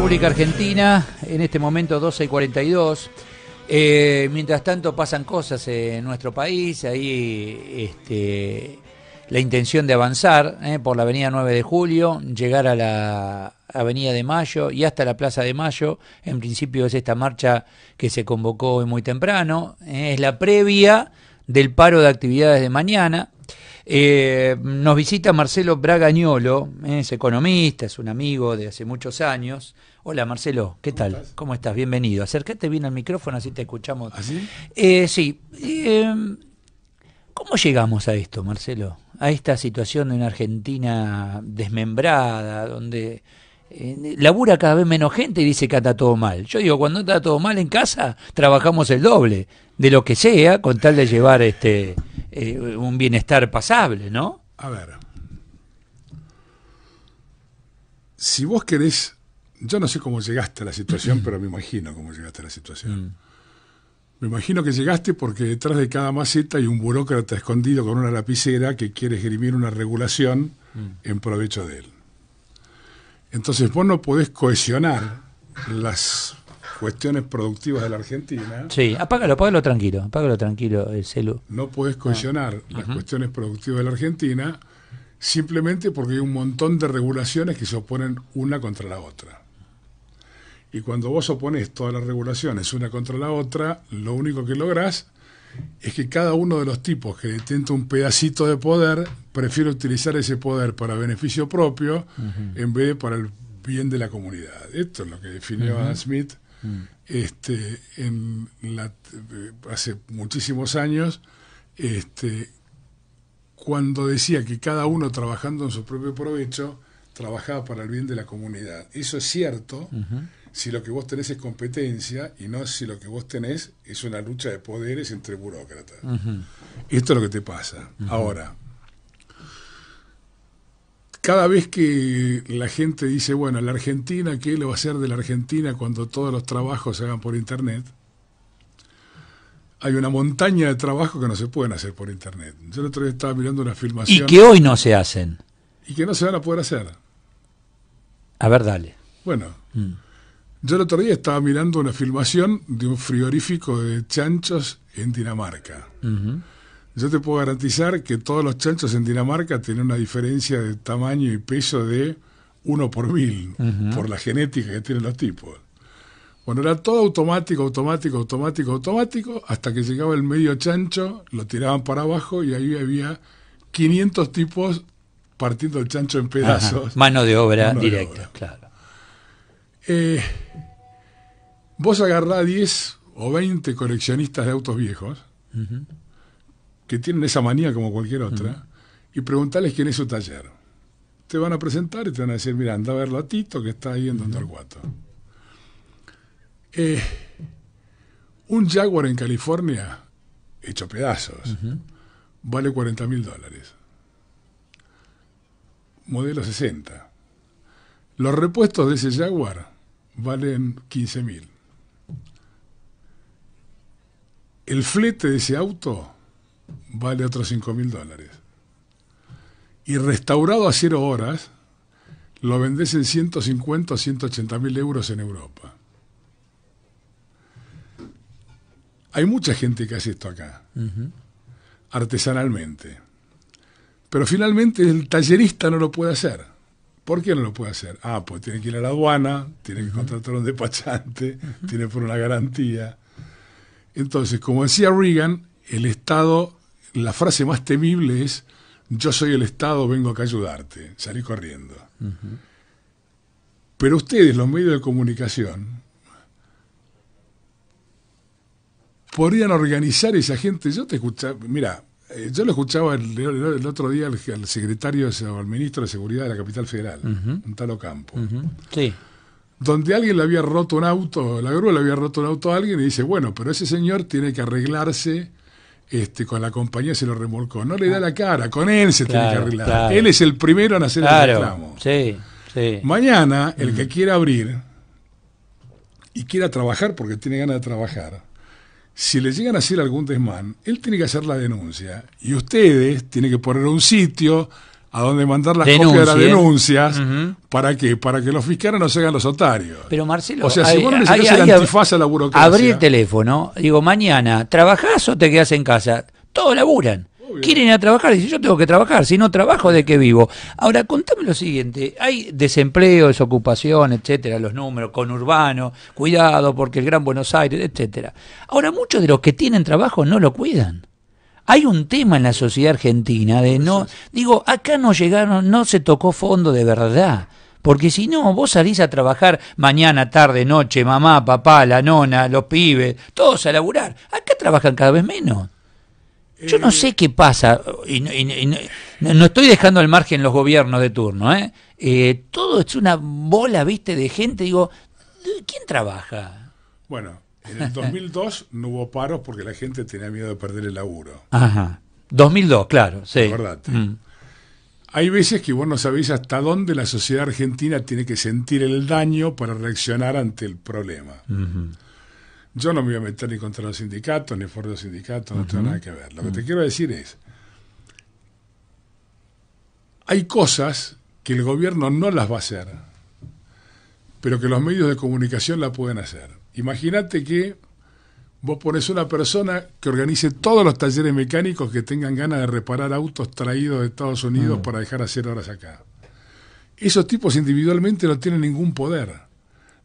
República Argentina, en este momento 12 y 42. Eh, mientras tanto pasan cosas en nuestro país, ahí este, la intención de avanzar eh, por la avenida 9 de julio, llegar a la avenida de Mayo y hasta la Plaza de Mayo, en principio es esta marcha que se convocó hoy muy temprano, eh, es la previa del paro de actividades de mañana. Eh, nos visita Marcelo Bragañolo, es economista, es un amigo de hace muchos años. Hola Marcelo, ¿qué tal? ¿Cómo estás? Bienvenido. Acércate bien al micrófono, así te escuchamos. ¿Ah, eh, sí. Eh, ¿Cómo llegamos a esto, Marcelo? A esta situación de una Argentina desmembrada, donde eh, labura cada vez menos gente y dice que está todo mal. Yo digo, cuando está todo mal en casa, trabajamos el doble, de lo que sea, con tal de llevar este eh, un bienestar pasable, ¿no? A ver. Si vos querés, yo no sé cómo llegaste a la situación, pero me imagino cómo llegaste a la situación. Mm. Me imagino que llegaste porque detrás de cada maceta hay un burócrata escondido con una lapicera que quiere esgrimir una regulación mm. en provecho de él. Entonces vos no podés cohesionar las cuestiones productivas de la Argentina. Sí, apágalo, apágalo tranquilo, apágalo tranquilo el eh, celu. No podés cohesionar ah. las cuestiones productivas de la Argentina simplemente porque hay un montón de regulaciones que se oponen una contra la otra. Y cuando vos oponés todas las regulaciones una contra la otra, lo único que lográs es que cada uno de los tipos que detenta un pedacito de poder prefiere utilizar ese poder para beneficio propio en vez de para el bien de la comunidad. Esto es lo que definió Adam Smith este, eh, hace muchísimos años, este, cuando decía que cada uno trabajando en su propio provecho trabajaba para el bien de la comunidad. Eso es cierto si lo que vos tenés es competencia y no si lo que vos tenés es una lucha de poderes entre burócratas. Esto es lo que te pasa. Ahora, cada vez que la gente dice, bueno, la Argentina, ¿qué le va a hacer de la Argentina cuando todos los trabajos se hagan por Internet? hay una montaña de trabajo que no se pueden hacer por internet. Yo el otro día estaba mirando una filmación. Y que hoy no se hacen. Y que no se van a poder hacer. A ver, dale. Bueno. Mm. Yo el otro día estaba mirando una filmación de un frigorífico de chanchos en Dinamarca. Yo te puedo garantizar que todos los chanchos en Dinamarca tienen una diferencia de tamaño y peso de uno por mil, por la genética que tienen los tipos. Bueno, era todo automático, automático, automático, automático, hasta que llegaba el medio chancho, lo tiraban para abajo y ahí había 500 tipos partiendo el chancho en pedazos. Mano de obra directa, claro. Eh, vos agarrá 10 o 20 coleccionistas de autos viejos, que tienen esa manía como cualquier otra, y preguntarles quién es su taller. Te van a presentar y te van a decir, mira, anda a ver a Tito que está ahí en donde el Eh, un Jaguar en California, hecho pedazos, vale 40 mil dólares modelo 60. Los repuestos de ese Jaguar valen 15.000. El flete de ese auto vale otros 5.000 dólares. Y restaurado a cero horas, lo vendés en 150 o 180.000 mil euros en Europa. Hay mucha gente que hace esto acá, artesanalmente. Pero finalmente el tallerista no lo puede hacer. ¿Por qué no lo puede hacer? Ah, pues tiene que ir a la aduana, tiene que contratar a un despachante, tiene por una garantía. Entonces, como decía Reagan, el Estado, la frase más temible es, yo soy el Estado, vengo acá a ayudarte, salí corriendo. Pero ustedes, los medios de comunicación, podrían organizar esa gente. Yo te escuchaba, mira, eh, yo lo escuchaba el, otro día al, secretario o al ministro de Seguridad de la Capital Federal, un tal Ocampo. Sí. Donde alguien le había roto un auto, la grúa le había roto un auto a alguien y dice, bueno, pero ese señor tiene que arreglarse este, con la compañía, se lo remolcó. No le da ah. la cara, con él se tiene que arreglar. Él es el primero en hacer el reclamo. Sí, Mañana, el que quiera abrir y quiera trabajar porque tiene ganas de trabajar, si le llegan a hacer algún desmán, él tiene que hacer la denuncia y ustedes tienen que poner un sitio a donde mandar las copias de las denuncias. ¿Para qué? Para que los fiscales no se hagan los otarios. Pero Marcelo, o sea, Abrí el teléfono, digo, mañana, ¿trabajás o te quedás en casa? Todos laburan. Quieren ir a trabajar, dicen yo tengo que trabajar, si no trabajo, ¿de qué vivo? Ahora, contame lo siguiente, hay desempleo, desocupación, etcétera, los números, con urbano, cuidado porque el Gran Buenos Aires, etcétera. Ahora, muchos de los que tienen trabajo no lo cuidan. Hay un tema en la sociedad argentina de no, digo, acá no llegaron, no se tocó fondo de verdad. Porque si no, vos salís a trabajar mañana, tarde, noche, mamá, papá, la nona, los pibes, todos a laburar. Acá trabajan cada vez menos. Yo no eh, sé qué pasa, y, no, estoy dejando al margen los gobiernos de turno, ¿eh? eh todo es una bola, viste, de gente, digo, ¿quién trabaja? Bueno, en el 2002 no hubo paros porque la gente tenía miedo de perder el laburo. Ajá, 2002, claro, sí. Acordate. Mm. Hay veces que vos no sabés hasta dónde la sociedad argentina tiene que sentir el daño para reaccionar ante el problema. Yo no me voy a meter ni contra los sindicatos, ni fuera de los sindicatos, no tengo nada que ver. Lo que te quiero decir es, hay cosas que el gobierno no las va a hacer, pero que los medios de comunicación la pueden hacer. Imagínate que vos pones una persona que organice todos los talleres mecánicos que tengan ganas de reparar autos traídos de Estados Unidos mm. para dejar hacer horas acá. Esos tipos individualmente no tienen ningún poder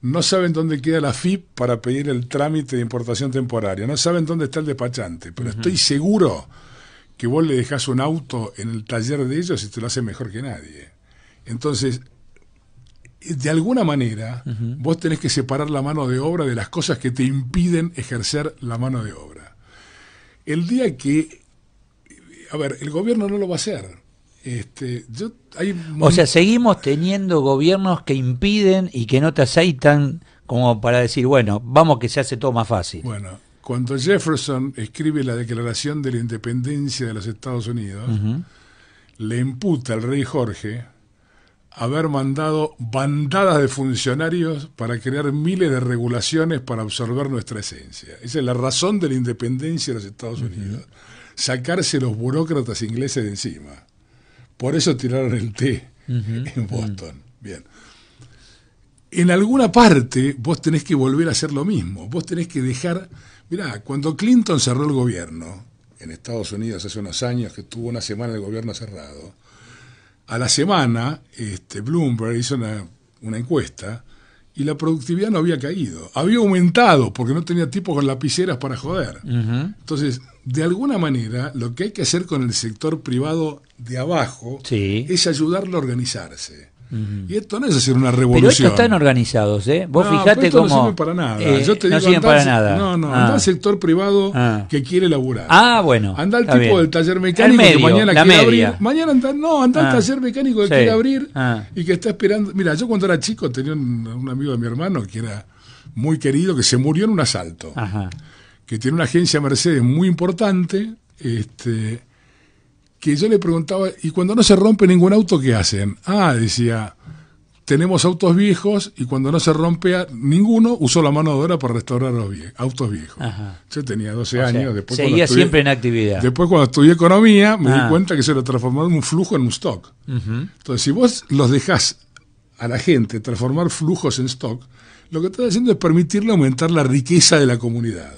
no saben dónde queda la FIP para pedir el trámite de importación temporaria, no saben dónde está el despachante, pero estoy seguro que vos le dejás un auto en el taller de ellos y te lo hace mejor que nadie. Entonces, de alguna manera, vos tenés que separar la mano de obra de las cosas que te impiden ejercer la mano de obra. El día que, a ver, el gobierno no lo va a hacer, este, o sea, seguimos teniendo gobiernos que impiden y que no te aceitan como para decir, bueno, vamos que se hace todo más fácil. Bueno, cuando Jefferson escribe la Declaración de la Independencia de los Estados Unidos, le imputa al rey Jorge haber mandado bandadas de funcionarios para crear miles de regulaciones para absorber nuestra esencia. Esa es la razón de la independencia de los Estados Unidos, sacarse los burócratas ingleses de encima. Por eso tiraron el té en mm. Boston. Bien. En alguna parte vos tenés que volver a hacer lo mismo. Vos tenés que dejar. Mirá, cuando Clinton cerró el gobierno, en Estados Unidos hace unos años, que tuvo una semana el gobierno cerrado, a la semana este, Bloomberg hizo una, encuesta y la productividad no había caído. Había aumentado porque no tenía tipos con lapiceras para joder. Entonces, de alguna manera, lo que hay que hacer con el sector privado de abajo es ayudarlo a organizarse. Y esto no es hacer una revolución. Pero estos están organizados, ¿eh? Vos no, fijate cómo. No sirven para nada. Eh, no digo, sirven para nada. No, no, ah. anda el sector privado ah. que quiere laburar. Ah, bueno. Anda el tipo del taller mecánico que mañana quiere abrir. Mañana ah. anda, no, anda el taller mecánico que quiere abrir y que está esperando. Mira, yo cuando era chico tenía un, un, amigo de mi hermano que era muy querido, que se murió en un asalto. Ajá que tiene una agencia Mercedes muy importante, este, que yo le preguntaba, ¿y cuando no se rompe ningún auto, qué hacen? Ah, decía, tenemos autos viejos y cuando no se rompe ninguno, uso la mano de obra para restaurar los autos viejos. Yo tenía 12 años. seguía siempre en actividad. Después, cuando estudié economía, me di ah. cuenta que se lo transformaron un flujo en un stock. Entonces, si vos los dejás a la gente transformar flujos en stock, lo que está haciendo es permitirle aumentar la riqueza de la comunidad.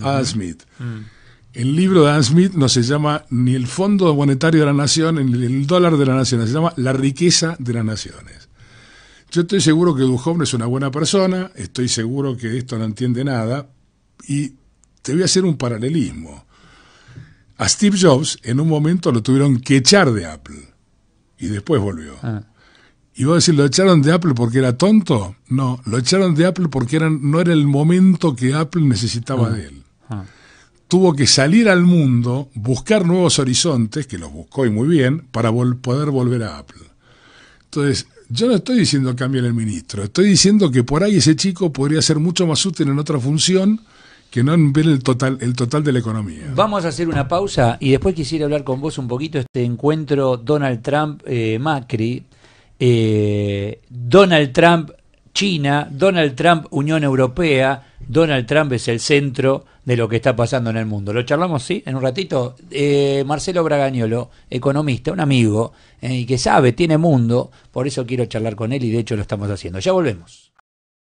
Adam Smith. Mm. El libro de Adam Smith no se llama ni el Fondo Monetario de la Nación, ni el dólar de la nación, se llama la riqueza de las naciones. Yo estoy seguro que Duhovne es una buena persona, estoy seguro que esto no entiende nada, y te voy a hacer un paralelismo. A Steve Jobs en un momento lo tuvieron que echar de Apple y después volvió. Ah. Y vos decís, ¿lo echaron de Apple porque era tonto? No, lo echaron de Apple porque no era el momento que Apple necesitaba ah. de él. Ah. Tuvo que salir al mundo, buscar nuevos horizontes, que los buscó y muy bien, para poder volver a Apple. Entonces, yo no estoy diciendo cambien el ministro, estoy diciendo que por ahí ese chico podría ser mucho más útil en otra función que no en ver el total, el total de la economía. Vamos a hacer una pausa y después quisiera hablar con vos un poquito este encuentro Donald Trump-Macri. Eh, eh, Donald Trump China, Donald Trump Unión Europea, Donald Trump es el centro de lo que está pasando en el mundo. Lo charlamos, sí, en un ratito. Eh, Marcelo Bragañolo, economista, un amigo, eh, y que sabe, tiene mundo, por eso quiero charlar con él y de hecho lo estamos haciendo. Ya volvemos.